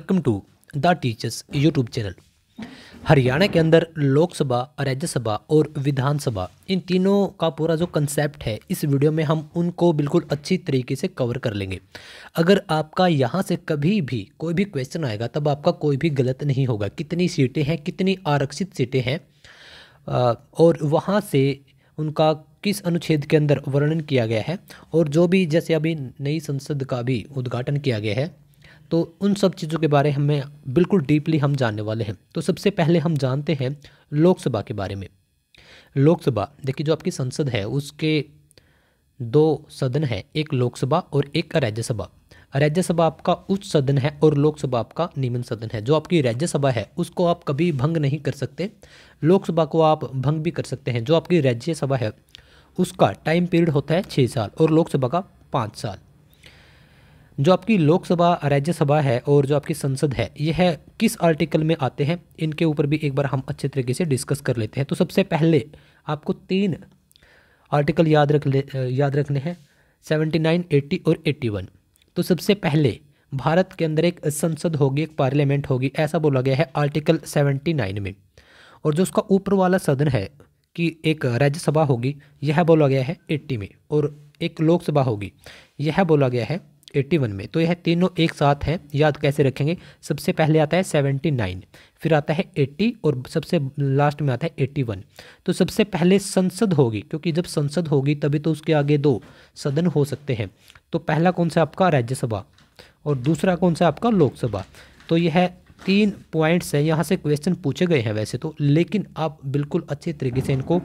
welcome to the teachers YouTube channel Haryana के अंदर लोकसभा राज्यसभा और विधानसभा इन तीनों का पूरा जो कंसेप्ट है इस वीडियो में हम उनको बिल्कुल अच्छी तरीके से कवर कर लेंगे अगर आपका यहाँ से कभी भी कोई भी क्वेश्चन आएगा तब आपका कोई भी गलत नहीं होगा कितनी सीटें हैं कितनी आरक्षित सीटें हैं और वहाँ से उनका किस अनुच्छेद के अंदर वर्णन किया गया है और जो भी जैसे अभी नई संसद का भी उद्घाटन किया गया है तो उन सब चीज़ों के बारे हमें बिल्कुल डीपली हम जानने वाले हैं तो सबसे पहले हम जानते हैं लोकसभा के बारे में लोकसभा देखिए जो आपकी संसद है उसके दो सदन हैं एक लोकसभा और एक राज्यसभा राज्यसभा आपका उच्च सदन है और लोकसभा आपका निम्न सदन है जो आपकी राज्यसभा है उसको आप कभी भंग नहीं कर सकते लोकसभा को आप भंग भी कर सकते हैं जो आपकी राज्यसभा है उसका टाइम पीरियड होता है छः साल और लोकसभा का पाँच साल जो आपकी लोकसभा राज्यसभा है और जो आपकी संसद है यह है किस आर्टिकल में आते हैं इनके ऊपर भी एक बार हम अच्छे तरीके से डिस्कस कर लेते हैं तो सबसे पहले आपको तीन आर्टिकल याद रख ले याद रखने हैं सेवेंटी नाइन एट्टी और एट्टी वन तो सबसे पहले भारत के अंदर एक संसद होगी एक पार्लियामेंट होगी ऐसा बोला गया है आर्टिकल सेवेंटी नाइन में और जो उसका ऊपर वाला सदन है कि एक राज्यसभा होगी यह बोला गया है एट्टी में और एक लोकसभा होगी यह बोला गया है एट्टी वन में तो यह तीनों एक साथ हैं याद कैसे रखेंगे सबसे पहले आता है सेवेंटी नाइन फिर आता है एट्टी और सबसे लास्ट में आता है एट्टी वन तो सबसे पहले संसद होगी क्योंकि जब संसद होगी तभी तो उसके आगे दो सदन हो सकते हैं तो पहला कौन सा आपका राज्यसभा और दूसरा कौन सा आपका लोकसभा तो यह तीन पॉइंट्स हैं यहाँ से क्वेश्चन पूछे गए हैं वैसे तो लेकिन आप बिल्कुल अच्छे तरीके से इनको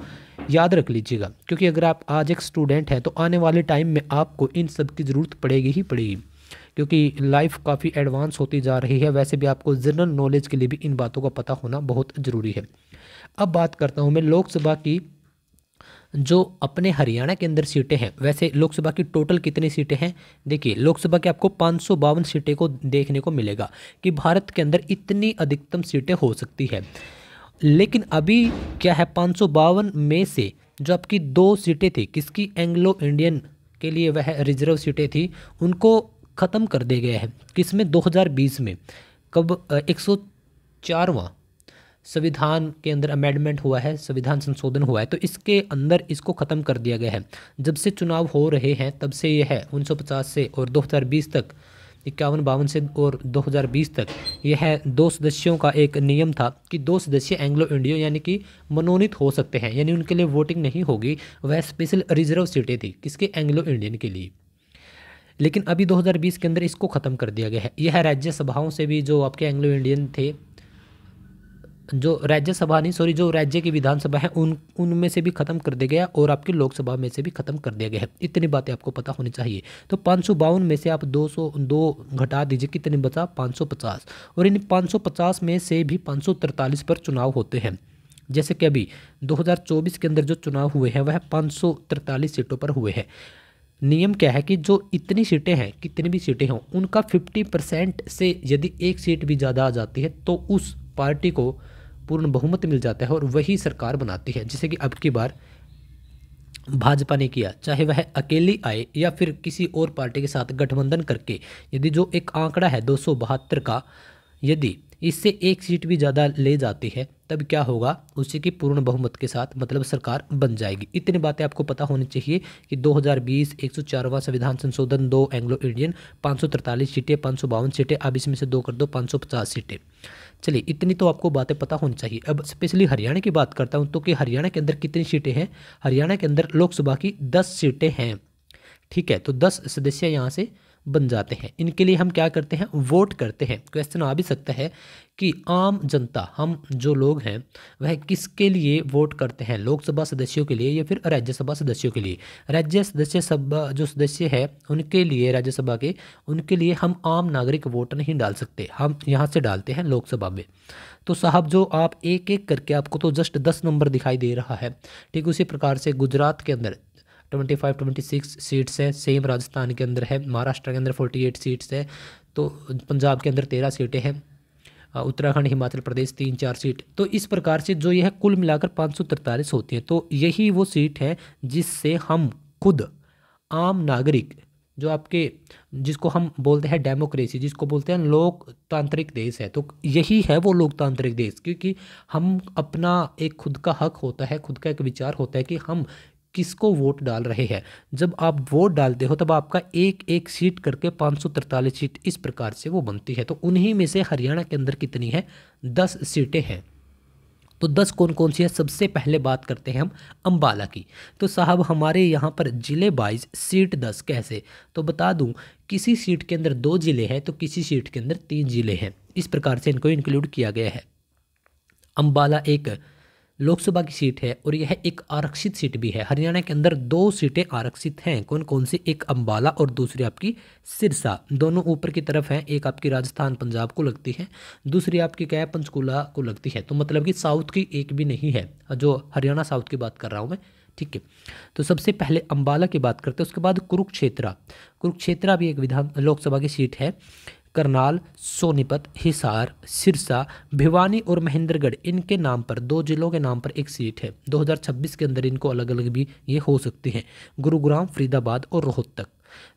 याद रख लीजिएगा क्योंकि अगर आप आज एक स्टूडेंट हैं तो आने वाले टाइम में आपको इन सब की ज़रूरत पड़ेगी ही पड़ेगी क्योंकि लाइफ काफ़ी एडवांस होती जा रही है वैसे भी आपको जनरल नॉलेज के लिए भी इन बातों का पता होना बहुत ज़रूरी है अब बात करता हूँ मैं लोकसभा की जो अपने हरियाणा के अंदर सीटें हैं वैसे लोकसभा की टोटल कितनी सीटें हैं देखिए लोकसभा के आपको पाँच सीटें को देखने को मिलेगा कि भारत के अंदर इतनी अधिकतम सीटें हो सकती है लेकिन अभी क्या है पाँच में से जो आपकी दो सीटें थी किसकी एंग्लो इंडियन के लिए वह रिजर्व सीटें थी उनको ख़त्म कर दिया गया है किसमें 2020 में कब एक सौ चारवा संविधान के अंदर अमेंडमेंट हुआ है संविधान संशोधन हुआ है तो इसके अंदर इसको ख़त्म कर दिया गया है जब से चुनाव हो रहे हैं तब से यह है 1950 से और 2020 तक इक्यावन बावन से और 2020 तक यह है दो सदस्यों का एक नियम था कि दो सदस्य एंग्लो इंडियो यानी कि मनोनीत हो सकते हैं यानी उनके लिए वोटिंग नहीं होगी वह स्पेशल रिजर्व सीटें थी किसके एंग्लो इंडियन के लिए लेकिन अभी 2020 के अंदर इसको ख़त्म कर दिया गया है यह राज्यसभाओं से भी जो आपके एंग्लो इंडियन थे जो राज्यसभा नहीं सॉरी जो राज्य की विधानसभा है उन उनमें से भी खत्म कर दिया गया और आपकी लोकसभा में से भी खत्म कर दिया गया है इतनी बातें आपको पता होनी चाहिए तो पाँच में से आप दो सौ दो घटा दीजिए कितने बचा 550 और इन 550 में से भी पाँच पर चुनाव होते हैं जैसे कि अभी 2024 के अंदर जो चुनाव हुए हैं वह पाँच सीटों पर हुए हैं नियम क्या है कि जो इतनी सीटें हैं कितनी भी सीटें हों उनका 50 परसेंट से यदि एक सीट भी ज़्यादा आ जाती है तो उस पार्टी को पूर्ण बहुमत मिल जाता है और वही सरकार बनाती है जिसे कि अब की बार भाजपा ने किया चाहे वह अकेली आए या फिर किसी और पार्टी के साथ गठबंधन करके यदि जो एक आंकड़ा है दो का यदि इससे एक सीट भी ज़्यादा ले जाती है तब क्या होगा उसी की पूर्ण बहुमत के साथ मतलब सरकार बन जाएगी इतनी बातें आपको पता होनी चाहिए कि 2020 हज़ार संविधान संशोधन दो एंग्लो इंडियन पाँच सीटें पाँच सीटें अब इसमें से दो कर दो पाँच सीटें चलिए इतनी तो आपको बातें पता होनी चाहिए अब स्पेशली हरियाणा की बात करता हूँ तो कि हरियाणा के अंदर कितनी सीटें हैं हरियाणा के अंदर लोकसभा की दस सीटें हैं ठीक है तो दस सदस्य यहाँ से बन जाते हैं इनके लिए हम क्या करते हैं वोट करते हैं क्वेश्चन आ भी सकता है कि आम जनता हम जो लोग हैं वह किसके लिए वोट करते हैं लोकसभा सदस्यों के लिए या फिर राज्यसभा सदस्यों के लिए राज्य सदस्य सभा जो सदस्य है उनके लिए राज्यसभा के उनके लिए हम आम नागरिक वोट नहीं डाल सकते हम यहाँ से डालते हैं लोकसभा में तो साहब जो आप एक एक करके आपको तो जस्ट दस नंबर दिखाई दे रहा है ठीक उसी प्रकार से गुजरात के अंदर twenty five twenty six seats हैं सेम राजस्थान के अंदर है महाराष्ट्र के अंदर फोर्टी एट सीट्स है तो पंजाब के अंदर तेरह सीटें हैं उत्तराखंड हिमाचल प्रदेश तीन चार सीट तो इस प्रकार से जो यह कुल मिलाकर पाँच होती हैं तो यही वो सीट है जिससे हम खुद आम नागरिक जो आपके जिसको हम बोलते हैं डेमोक्रेसी जिसको बोलते हैं लोकतांत्रिक देश है तो यही है वो लोकतांत्रिक देश क्योंकि हम अपना एक खुद का हक होता है खुद का एक विचार होता है कि हम किसको वोट डाल रहे हैं जब आप वोट डालते हो तब आपका एक एक सीट करके पाँच सीट इस प्रकार से वो बनती है तो उन्हीं में से हरियाणा के अंदर कितनी है दस सीटें हैं तो दस कौन कौन सी है सबसे पहले बात करते हैं हम अम्बाला की तो साहब हमारे यहाँ पर ज़िले बाइज सीट दस कैसे तो बता दूँ किसी सीट के अंदर दो ज़िले हैं तो किसी सीट के अंदर तीन ज़िले हैं इस प्रकार से इनको इंक्लूड किया गया है अम्बाला एक लोकसभा की सीट है और यह एक आरक्षित सीट भी है हरियाणा के अंदर दो सीटें आरक्षित हैं कौन कौन सी एक अम्बाला और दूसरी आपकी सिरसा दोनों ऊपर की तरफ हैं एक आपकी राजस्थान पंजाब को लगती है दूसरी आपकी क्या है पंचकूला को लगती है तो मतलब कि साउथ की एक भी नहीं है जो हरियाणा साउथ की बात कर रहा हूँ मैं ठीक है तो सबसे पहले अम्बाला की बात करते हैं उसके बाद कुरुक्षेत्रा कुरुक्षेत्रा भी एक विधान लोकसभा की सीट है करनाल सोनीपत हिसार सिरसा भिवानी और महेंद्रगढ़ इनके नाम पर दो जिलों के नाम पर एक सीट है 2026 के अंदर इनको अलग अलग भी ये हो सकती हैं गुरुग्राम फरीदाबाद और रोहतक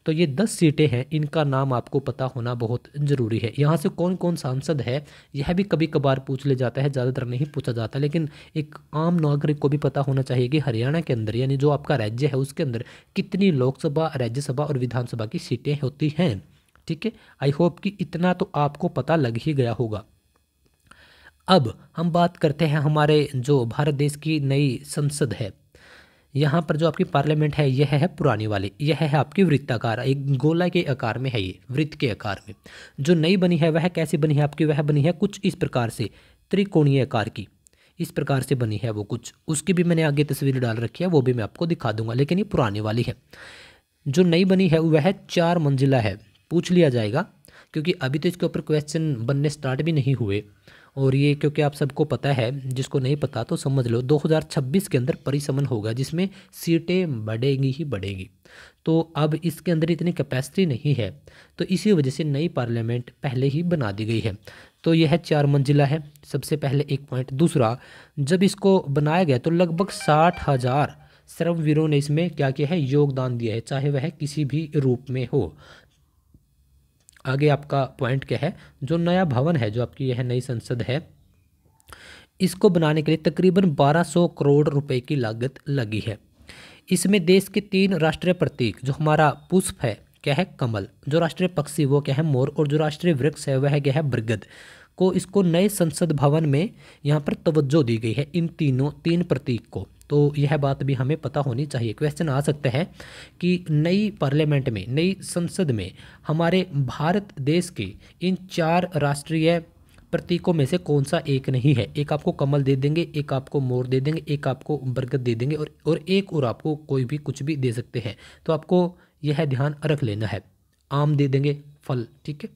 तो ये दस सीटें हैं इनका नाम आपको पता होना बहुत ज़रूरी है यहाँ से कौन कौन सांसद है यह भी कभी कभार पूछ ले जाता है ज़्यादातर नहीं पूछा जाता लेकिन एक आम नागरिक को भी पता होना चाहिए कि हरियाणा के अंदर यानी जो आपका राज्य है उसके अंदर कितनी लोकसभा राज्यसभा और विधानसभा की सीटें होती हैं ठीक है आई होप कि इतना तो आपको पता लग ही गया होगा अब हम बात करते हैं हमारे जो भारत देश की नई संसद है यहाँ पर जो आपकी पार्लियामेंट है यह है पुरानी वाली यह है आपकी वृत्ताकार एक गोला के आकार में है ये वृत्त के आकार में जो नई बनी है वह कैसी बनी है आपकी वह बनी है कुछ इस प्रकार से त्रिकोणीय आकार की इस प्रकार से बनी है वो कुछ उसकी भी मैंने आगे तस्वीर डाल रखी है वो भी मैं आपको दिखा दूंगा लेकिन ये पुरानी वाली है जो नई बनी है वह चार मंजिला है पूछ लिया जाएगा क्योंकि अभी तो इसके ऊपर क्वेश्चन बनने स्टार्ट भी नहीं हुए और ये क्योंकि आप सबको पता है जिसको नहीं पता तो समझ लो 2026 के अंदर परिसमन होगा जिसमें सीटें बढ़ेंगी ही बढ़ेंगी तो अब इसके अंदर इतनी कैपेसिटी नहीं है तो इसी वजह से नई पार्लियामेंट पहले ही बना दी गई है तो यह चार मंजिला है सबसे पहले एक पॉइंट दूसरा जब इसको बनाया गया तो लगभग साठ हज़ार श्रमवीरों ने इसमें क्या किया है योगदान दिया है चाहे वह किसी भी रूप में हो आगे आपका पॉइंट क्या है जो नया भवन है जो आपकी यह नई संसद है इसको बनाने के लिए तकरीबन 1200 करोड़ रुपए की लागत लगी है इसमें देश के तीन राष्ट्रीय प्रतीक जो हमारा पुष्प है क्या है कमल जो राष्ट्रीय पक्षी वो क्या है मोर और जो राष्ट्रीय वृक्ष है वह क्या है बरगद को इसको नए संसद भवन में यहाँ पर तवज्जो दी गई है इन तीनों तीन प्रतीक को तो यह बात भी हमें पता होनी चाहिए क्वेश्चन आ सकता है कि नई पार्लियामेंट में नई संसद में हमारे भारत देश के इन चार राष्ट्रीय प्रतीकों में से कौन सा एक नहीं है एक आपको कमल दे देंगे एक आपको मोर दे देंगे एक आपको बरगद दे देंगे और और एक और आपको कोई भी कुछ भी दे सकते हैं तो आपको यह ध्यान रख लेना है आम दे देंगे फल ठीक है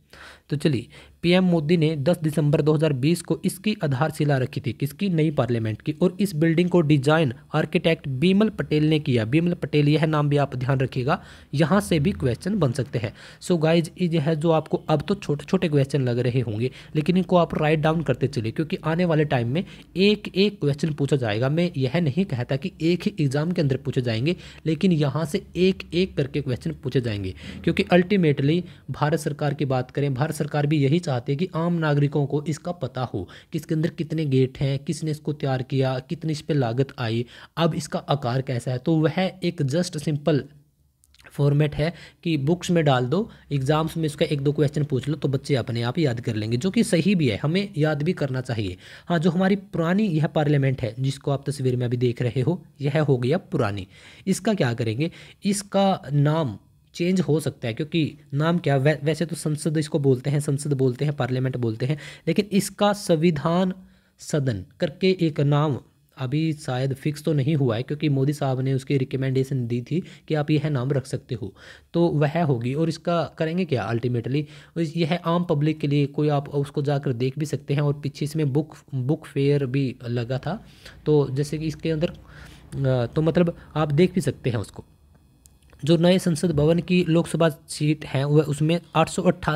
तो चलिए पीएम मोदी ने 10 दिसंबर 2020 को इसकी आधारशिला रखी थी किसकी नई पार्लियामेंट की और इस बिल्डिंग को डिजाइन आर्किटेक्ट बीमल पटेल ने किया बीमल पटेल यह नाम भी आप ध्यान रखिएगा यहाँ से भी क्वेश्चन बन सकते हैं सो गाइज ये है जो आपको अब तो छोटे छोटे क्वेश्चन लग रहे होंगे लेकिन इनको आप राइट डाउन करते चलिए क्योंकि आने वाले टाइम में एक एक क्वेश्चन पूछा जाएगा मैं यह नहीं कहता कि एक ही एग्ज़ाम के अंदर पूछे जाएंगे लेकिन यहाँ से एक एक करके क्वेश्चन पूछे जाएंगे क्योंकि अल्टीमेटली भारत सरकार की बात करें भारत सरकार भी यही चाहते हैं कि आम नागरिकों को इसका पता हो कि इसके अंदर कितने गेट हैं किसने इसको तैयार किया कितनी इस पर लागत आई अब इसका आकार कैसा है तो वह एक जस्ट सिंपल फॉर्मेट है कि बुक्स में डाल दो एग्ज़ाम्स में इसका एक दो क्वेश्चन पूछ लो तो बच्चे अपने आप याद कर लेंगे जो कि सही भी है हमें याद भी करना चाहिए हाँ जो हमारी पुरानी यह पार्लियामेंट है जिसको आप तस्वीर में अभी देख रहे हो यह हो गया पुरानी इसका क्या करेंगे इसका नाम चेंज हो सकता है क्योंकि नाम क्या वै, वैसे तो संसद इसको बोलते हैं संसद बोलते हैं पार्लियामेंट बोलते हैं लेकिन इसका संविधान सदन करके एक नाम अभी शायद फिक्स तो नहीं हुआ है क्योंकि मोदी साहब ने उसकी रिकमेंडेशन दी थी कि आप यह नाम रख सकते हो तो वह होगी और इसका करेंगे क्या अल्टीमेटली यह आम पब्लिक के लिए कोई आप उसको जाकर देख भी सकते हैं और पीछे इसमें बुक बुक फेयर भी लगा था तो जैसे कि इसके अंदर तो मतलब आप देख भी सकते हैं उसको जो नए संसद भवन की लोकसभा सीट है वह उसमें आठ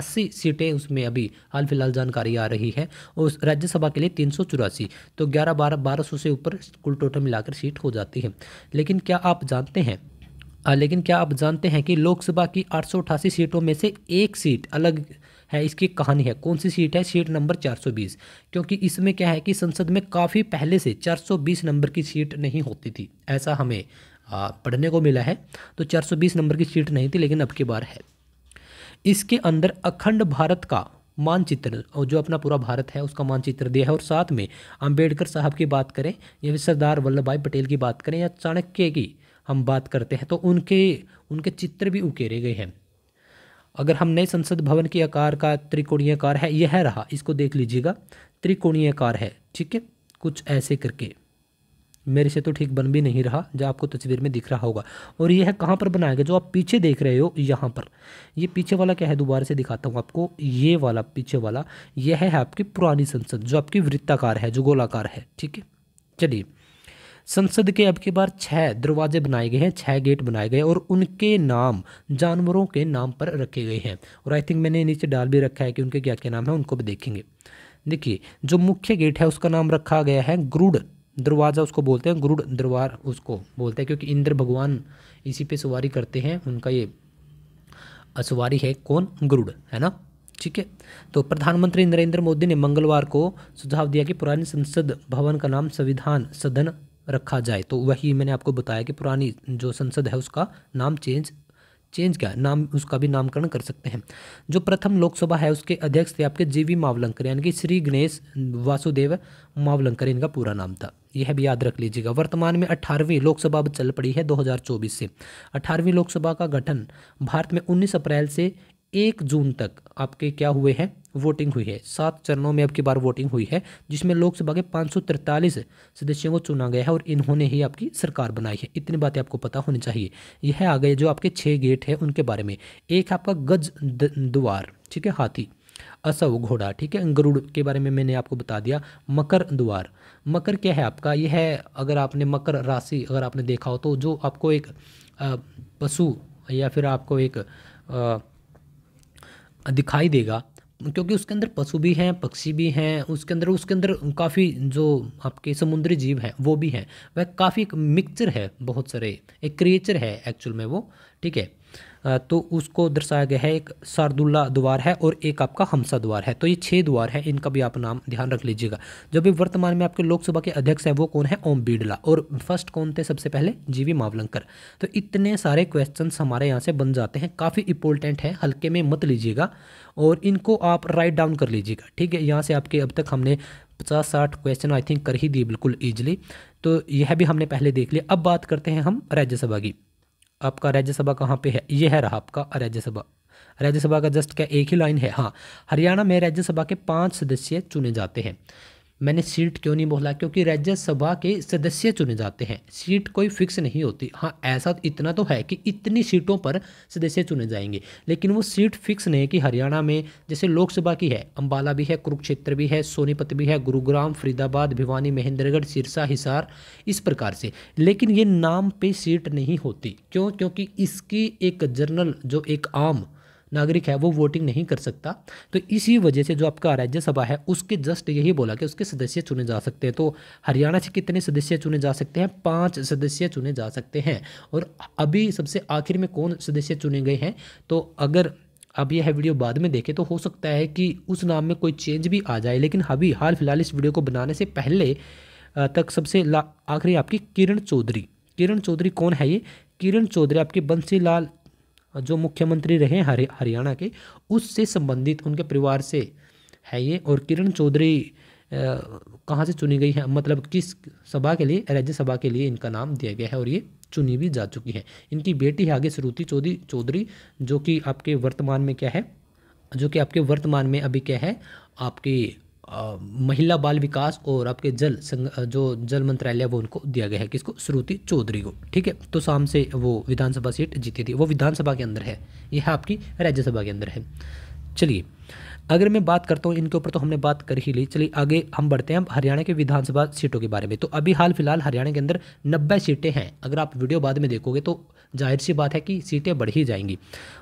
सीटें उसमें अभी हाल फिलहाल जानकारी आ रही है और राज्यसभा के लिए तीन तो ग्यारह बारह बारह से ऊपर कुल टोटल मिलाकर सीट हो जाती है लेकिन क्या आप जानते हैं लेकिन क्या आप जानते हैं कि लोकसभा की आठ सीटों में से एक सीट अलग है इसकी कहानी है कौन सी सीट है सीट नंबर 420 क्योंकि इसमें क्या है कि संसद में काफ़ी पहले से 420 नंबर की सीट नहीं होती थी ऐसा हमें पढ़ने को मिला है तो 420 नंबर की सीट नहीं थी लेकिन अब की बार है इसके अंदर अखंड भारत का मानचित्र और जो अपना पूरा भारत है उसका मानचित्र दिया है और साथ में अम्बेडकर साहब की बात करें या फिर सरदार वल्लभ भाई पटेल की बात करें या चाणक्य की हम बात करते हैं तो उनके उनके चित्र भी उकेरे गए हैं अगर हम नए संसद भवन के आकार का त्रिकोणीय आकार है यह रहा इसको देख लीजिएगा त्रिकोणीय आकार है ठीक है कुछ ऐसे करके मेरे से तो ठीक बन भी नहीं रहा जो आपको तस्वीर में दिख रहा होगा और यह कहाँ पर बनाया गया जो आप पीछे देख रहे हो यहाँ पर ये पीछे वाला क्या है दोबारा से दिखाता हूँ आपको ये वाला पीछे वाला यह है आपकी पुरानी संसद जो आपकी वृत्ताकार है जो गोलाकार है ठीक है चलिए संसद के अब की बार छः दरवाजे बनाए गए हैं छः गेट बनाए गए और उनके नाम जानवरों के नाम पर रखे गए हैं और आई थिंक मैंने नीचे डाल भी रखा है कि उनके क्या क्या नाम है उनको भी देखेंगे देखिए जो मुख्य गेट है उसका नाम रखा गया है ग्रुड दरवाज़ा उसको बोलते हैं ग्रुड दरबार उसको बोलते हैं क्योंकि इंद्र भगवान इसी पे सवारी करते हैं उनका ये सवारी है कौन ग्रुड़ है ना ठीक है तो प्रधानमंत्री नरेंद्र मोदी ने मंगलवार को सुझाव दिया कि पुरानी संसद भवन का नाम संविधान सदन रखा जाए तो वही मैंने आपको बताया कि पुरानी जो संसद है उसका नाम चेंज चेंज क्या नाम उसका भी नामकरण कर सकते हैं जो प्रथम लोकसभा है उसके अध्यक्ष थे आपके जीवी मावलंकर यानी कि श्री गणेश वासुदेव मावलंकर इनका पूरा नाम था यह भी याद रख लीजिएगा वर्तमान में 18वीं लोकसभा चल पड़ी है 2024 से 18वीं लोकसभा का गठन भारत में 19 अप्रैल से एक जून तक आपके क्या हुए हैं वोटिंग हुई है सात चरणों में आपकी बार वोटिंग हुई है जिसमें लोकसभा के 543 सदस्यों को चुना गया है और इन्होंने ही आपकी सरकार बनाई है इतनी बातें आपको पता होनी चाहिए यह आ गए जो आपके छः गेट हैं उनके बारे में एक आपका गज द्वार ठीक है हाथी असव घोड़ा ठीक है गरुड़ के बारे में मैंने आपको बता दिया मकर द्वार मकर क्या है आपका यह है अगर आपने मकर राशि अगर आपने देखा हो तो जो आपको एक पशु या फिर आपको एक आ, दिखाई देगा क्योंकि उसके अंदर पशु भी हैं पक्षी भी हैं उसके अंदर उसके अंदर काफ़ी जो आपके समुद्री जीव हैं वो भी हैं वह काफ़ी एक मिक्सचर है बहुत सारे एक क्रिएचर है एक्चुअल में वो ठीक है तो उसको दर्शाया गया है एक शारदुल्ला द्वार है और एक आपका हमसा द्वार है तो ये छः द्वार है इनका भी आप नाम ध्यान रख लीजिएगा जो भी वर्तमान में आपके लोकसभा के अध्यक्ष हैं वो कौन है ओम बिड़ला और फर्स्ट कौन थे सबसे पहले जीवी मावलंकर तो इतने सारे क्वेश्चन हमारे यहाँ से बन जाते हैं काफ़ी इंपॉर्टेंट है हल्के में मत लीजिएगा और इनको आप राइट डाउन कर लीजिएगा ठीक है यहाँ से आपके अब तक हमने पचास साठ क्वेश्चन आई थिंक कर ही दिए बिल्कुल ईजिली तो यह भी हमने पहले देख लिया अब बात करते हैं हम राज्यसभा की आपका राज्यसभा कहाँ पे है ये है रहा आपका राज्यसभा राज्यसभा का जस्ट क्या एक ही लाइन है हाँ हरियाणा में राज्यसभा के पांच सदस्य चुने जाते हैं मैंने सीट क्यों नहीं बोला क्योंकि राज्यसभा के सदस्य चुने जाते हैं सीट कोई फिक्स नहीं होती हाँ ऐसा इतना तो है कि इतनी सीटों पर सदस्य चुने जाएंगे लेकिन वो सीट फिक्स नहीं कि हरियाणा में जैसे लोकसभा की है अम्बाला भी है कुरुक्षेत्र भी है सोनीपत भी है गुरुग्राम फरीदाबाद भिवानी महेंद्रगढ़ सिरसा हिसार इस प्रकार से लेकिन ये नाम पर सीट नहीं होती क्यों क्योंकि इसकी एक जनरल जो एक आम नागरिक है वो वोटिंग नहीं कर सकता तो इसी वजह से जो आपका राज्यसभा है उसके जस्ट यही बोला कि उसके सदस्य चुने जा सकते हैं तो हरियाणा से कितने सदस्य चुने जा सकते हैं पाँच सदस्य चुने जा सकते हैं और अभी सबसे आखिर में कौन सदस्य चुने गए हैं तो अगर अब यह वीडियो बाद में देखें तो हो सकता है कि उस नाम में कोई चेंज भी आ जाए लेकिन अभी हाल फिलहाल इस वीडियो को बनाने से पहले तक सबसे आखिरी आपकी किरण चौधरी किरण चौधरी कौन है ये किरण चौधरी आपके बंसीलाल जो मुख्यमंत्री रहे हरियाणा के उससे संबंधित उनके परिवार से है ये और किरण चौधरी कहाँ से चुनी गई है मतलब किस सभा के लिए राज्यसभा के लिए इनका नाम दिया गया है और ये चुनी भी जा चुकी है इनकी बेटी है आगे श्रुति चौधरी चौधरी जो कि आपके वर्तमान में क्या है जो कि आपके वर्तमान में अभी क्या है आपकी महिला बाल विकास और आपके जल संग, जो जल मंत्रालय वो उनको दिया गया है किसको श्रुति चौधरी को ठीक है तो शाम से वो विधानसभा सीट जीती थी वो विधानसभा के अंदर है यह आपकी राज्यसभा के अंदर है चलिए अगर मैं बात करता हूँ इनके ऊपर तो हमने बात कर ही ली चलिए आगे हम बढ़ते हैं हरियाणा के विधानसभा सीटों के बारे में तो अभी हाल फिलहाल हरियाणा के अंदर नब्बे सीटें हैं अगर आप वीडियो बाद में देखोगे तो जाहिर सी बात है कि सीटें बढ़ ही जाएंगी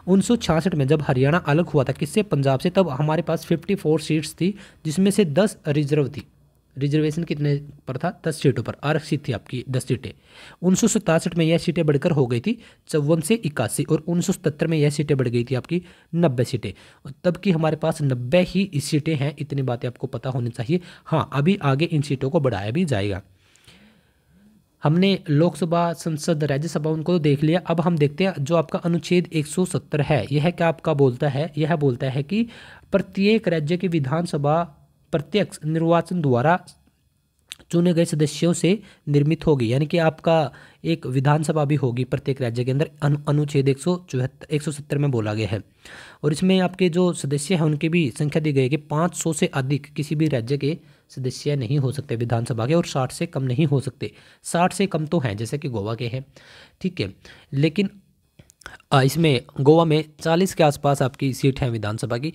उन्नीस में जब हरियाणा अलग हुआ था किससे पंजाब से तब हमारे पास 54 सीट्स थी जिसमें से 10 रिजर्व थी रिजर्वेशन कितने पर था दस सीटों पर आरक्षित थी आपकी दस सीटें उन्नीस में यह सीटें बढ़कर हो गई थी चौवन से इक्यासी और उन्नीस में यह सीटें बढ़ गई थी आपकी नब्बे सीटें तब की हमारे पास नब्बे ही इस सीटें हैं इतनी बातें आपको पता होनी चाहिए हाँ अभी आगे इन सीटों को बढ़ाया भी जाएगा हमने लोकसभा संसद राज्यसभा उनको तो देख लिया अब हम देखते हैं जो आपका अनुच्छेद 170 है यह क्या आपका बोलता है यह बोलता है कि प्रत्येक राज्य की विधानसभा प्रत्यक्ष निर्वाचन द्वारा चुने गए सदस्यों से निर्मित होगी यानी कि आपका एक विधानसभा भी होगी प्रत्येक राज्य के अंदर अनु, अनुच्छेद एक सौ चौहत्तर एक सौ सत्तर में बोला गया है और इसमें आपके जो सदस्य हैं उनकी भी संख्या दी गई है कि पाँच सौ से अधिक किसी भी राज्य के सदस्य नहीं हो सकते विधानसभा के और साठ से कम नहीं हो सकते साठ से कम तो हैं जैसे कि गोवा के हैं ठीक है लेकिन इसमें गोवा में 40 के आसपास आपकी सीट है विधानसभा की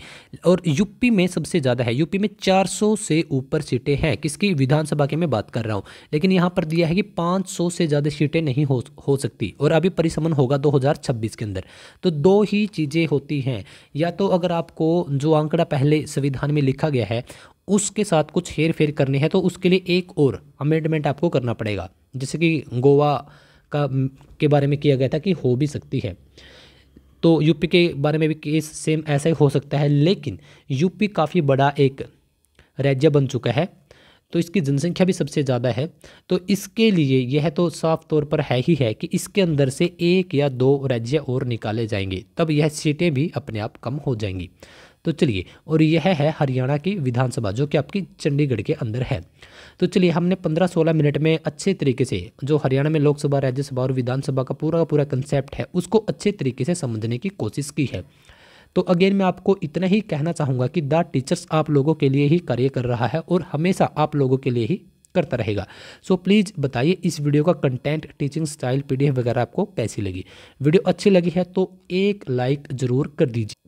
और यूपी में सबसे ज़्यादा है यूपी में 400 से ऊपर सीटें हैं किसकी विधानसभा की मैं बात कर रहा हूँ लेकिन यहाँ पर दिया है कि 500 से ज़्यादा सीटें नहीं हो हो सकती और अभी परिसमन होगा 2026 के अंदर तो दो ही चीज़ें होती हैं या तो अगर आपको जो आंकड़ा पहले संविधान में लिखा गया है उसके साथ कुछ हेर फेर करने हैं तो उसके लिए एक और अमेंडमेंट आपको करना पड़ेगा जैसे कि गोवा का के बारे में किया गया था कि हो भी सकती है तो यूपी के बारे में भी केस सेम ऐसा ही हो सकता है लेकिन यूपी काफ़ी बड़ा एक राज्य बन चुका है तो इसकी जनसंख्या भी सबसे ज़्यादा है तो इसके लिए यह तो साफ तौर पर है ही है कि इसके अंदर से एक या दो राज्य और निकाले जाएंगे तब यह सीटें भी अपने आप कम हो जाएंगी तो चलिए और यह है हरियाणा की विधानसभा जो कि आपकी चंडीगढ़ के अंदर है तो चलिए हमने 15-16 मिनट में अच्छे तरीके से जो हरियाणा में लोकसभा राज्यसभा और विधानसभा का पूरा पूरा कंसेप्ट है उसको अच्छे तरीके से समझने की कोशिश की है तो अगेन मैं आपको इतना ही कहना चाहूँगा कि द टीचर्स आप लोगों के लिए ही कार्य कर रहा है और हमेशा आप लोगों के लिए ही करता रहेगा सो so, प्लीज़ बताइए इस वीडियो का कंटेंट टीचिंग स्टाइल पीडीएफ वगैरह आपको कैसी लगी वीडियो अच्छी लगी है तो एक लाइक ज़रूर कर दीजिए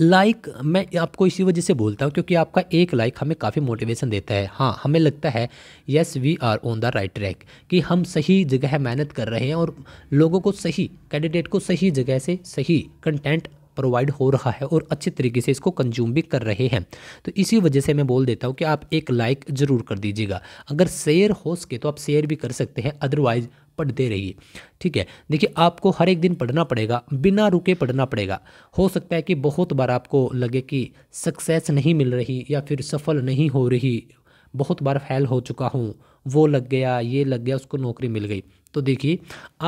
लाइक like, मैं आपको इसी वजह से बोलता हूँ क्योंकि आपका एक लाइक like हमें काफ़ी मोटिवेशन देता है हाँ हमें लगता है yes we are on the right track कि हम सही जगह मेहनत कर रहे हैं और लोगों को सही कैंडिडेट को सही जगह से सही कंटेंट प्रोवाइड हो रहा है और अच्छे तरीके से इसको कंज्यूम भी कर रहे हैं तो इसी वजह से मैं बोल देता हूँ कि आप एक लाइक ज़रूर कर दीजिएगा अगर शेयर हो सके तो आप शेयर भी कर सकते हैं अदरवाइज़ पढ़ते रहिए ठीक है देखिए आपको हर एक दिन पढ़ना पड़ेगा बिना रुके पढ़ना पड़ेगा हो सकता है कि बहुत बार आपको लगे कि सक्सेस नहीं मिल रही या फिर सफल नहीं हो रही बहुत बार फैल हो चुका हूँ वो लग गया ये लग गया उसको नौकरी मिल गई तो देखिए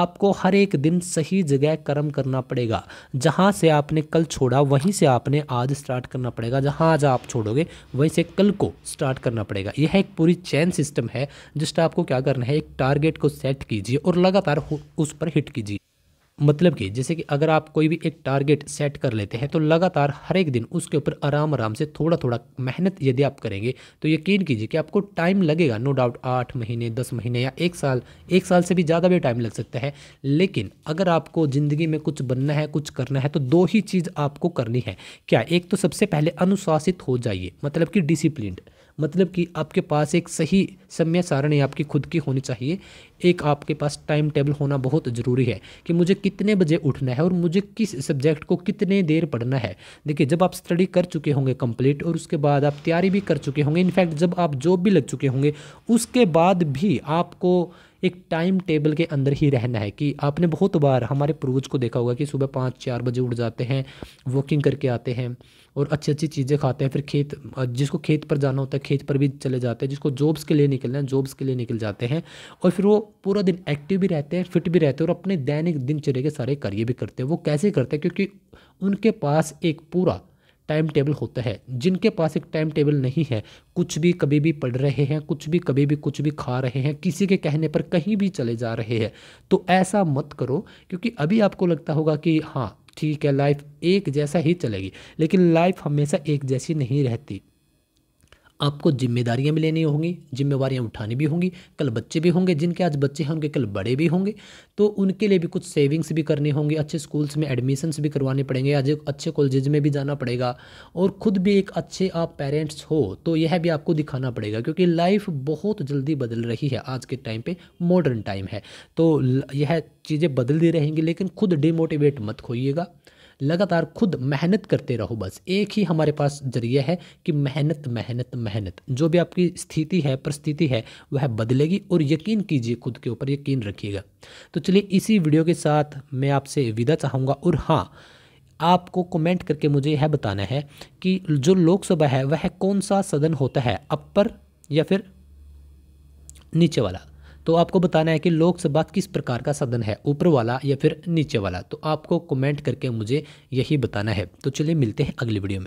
आपको हर एक दिन सही जगह कर्म करना पड़ेगा जहाँ से आपने कल छोड़ा वहीं से आपने आज स्टार्ट करना पड़ेगा जहाँ आज आप छोड़ोगे वहीं से कल को स्टार्ट करना पड़ेगा यह एक पूरी चैन सिस्टम है जिसका आपको क्या करना है एक टारगेट को सेट कीजिए और लगातार उस पर हिट कीजिए मतलब कि जैसे कि अगर आप कोई भी एक टारगेट सेट कर लेते हैं तो लगातार हर एक दिन उसके ऊपर आराम आराम से थोड़ा थोड़ा मेहनत यदि आप करेंगे तो यकीन कीजिए कि आपको टाइम लगेगा नो डाउट आठ महीने दस महीने या एक साल एक साल से भी ज़्यादा भी टाइम लग सकता है लेकिन अगर आपको ज़िंदगी में कुछ बनना है कुछ करना है तो दो ही चीज़ आपको करनी है क्या एक तो सबसे पहले अनुशासित हो जाइए मतलब कि डिसिप्लिन मतलब कि आपके पास एक सही समय सारणी आपकी खुद की होनी चाहिए एक आपके पास टाइम टेबल होना बहुत ज़रूरी है कि मुझे कितने बजे उठना है और मुझे किस सब्जेक्ट को कितने देर पढ़ना है देखिए जब आप स्टडी कर चुके होंगे कंप्लीट और उसके बाद आप तैयारी भी कर चुके होंगे इनफैक्ट जब आप जॉब भी लग चुके होंगे उसके बाद भी आपको एक टाइम टेबल के अंदर ही रहना है कि आपने बहुत बार हमारे पूर्वज को देखा होगा कि सुबह पाँच चार बजे उठ जाते हैं वॉकिंग करके आते हैं और अच्छी अच्छी चीज़ें खाते हैं फिर खेत जिसको खेत पर जाना होता है खेत पर भी चले जाते हैं जिसको जॉब्स के लिए निकलना है जॉब्स के लिए निकल जाते हैं और फिर वो पूरा दिन एक्टिव भी रहते हैं फिट भी रहते हैं और अपने दैनिक दिनचर्या के सारे कार्य भी करते हैं वो कैसे करते हैं क्योंकि उनके पास एक पूरा टाइम टेबल होता है जिनके पास एक टाइम टेबल नहीं है कुछ भी कभी भी पढ़ रहे हैं कुछ भी कभी भी कुछ भी खा रहे हैं किसी के कहने पर कहीं भी चले जा रहे हैं तो ऐसा मत करो क्योंकि अभी आपको लगता होगा कि हाँ ठीक है लाइफ एक जैसा ही चलेगी लेकिन लाइफ हमेशा एक जैसी नहीं रहती आपको जिम्मेदारियाँ भी लेनी होंगी जिम्मेवारियाँ उठानी भी होंगी कल बच्चे भी होंगे जिनके आज बच्चे हैं उनके कल बड़े भी होंगे तो उनके लिए भी कुछ सेविंग्स भी करनी होंगी अच्छे स्कूल्स में एडमिशन्स भी करवाने पड़ेंगे आज अच्छे कॉलेजेज में भी जाना पड़ेगा और ख़ुद भी एक अच्छे आप पेरेंट्स हो तो यह भी आपको दिखाना पड़ेगा क्योंकि लाइफ बहुत जल्दी बदल रही है आज के टाइम पर मॉडर्न टाइम है तो यह चीज़ें बदलती रहेंगी लेकिन खुद डिमोटिवेट मत खोइएगा लगातार खुद मेहनत करते रहो बस एक ही हमारे पास जरिया है कि मेहनत मेहनत मेहनत जो भी आपकी स्थिति है परिस्थिति है वह बदलेगी और यकीन कीजिए खुद के ऊपर यकीन रखिएगा तो चलिए इसी वीडियो के साथ मैं आपसे विदा चाहूँगा और हाँ आपको कमेंट करके मुझे यह बताना है कि जो लोकसभा है वह कौन सा सदन होता है अपर या फिर नीचे वाला तो आपको बताना है कि लोकसभा किस प्रकार का सदन है ऊपर वाला या फिर नीचे वाला तो आपको कमेंट करके मुझे यही बताना है तो चलिए मिलते हैं अगली वीडियो में